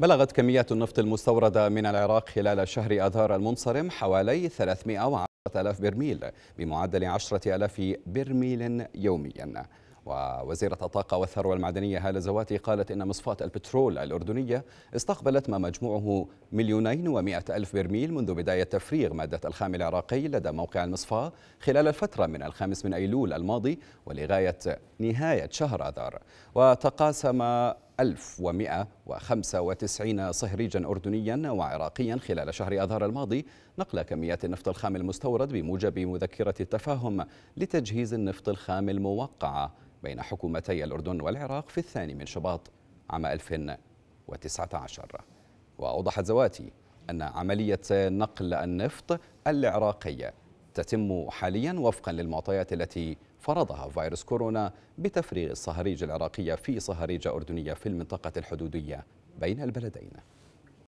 بلغت كميات النفط المستوردة من العراق خلال شهر آذار المنصرم حوالي 310 ألاف برميل بمعدل 10 برميل يومياً ووزيرة الطاقة والثروة المعدنية هالة زواتي قالت إن مصفاة البترول الأردنية استقبلت ما مجموعه مليونين ومائة ألف برميل منذ بداية تفريغ مادة الخام العراقي لدى موقع المصفاة خلال الفترة من الخامس من أيلول الماضي ولغاية نهاية شهر آذار وتقاسم 1195 صهريجا أردنيا وعراقيا خلال شهر آذار الماضي نقل كميات النفط الخام المستورد بموجب مذكرة التفاهم لتجهيز النفط الخام الموقعة بين حكومتي الأردن والعراق في الثاني من شباط عام 2019 وأوضحت زواتي أن عملية نقل النفط العراقية تتم حاليا وفقا للمعطيات التي فرضها فيروس كورونا بتفريغ الصهاريج العراقية في صهاريج أردنية في المنطقة الحدودية بين البلدين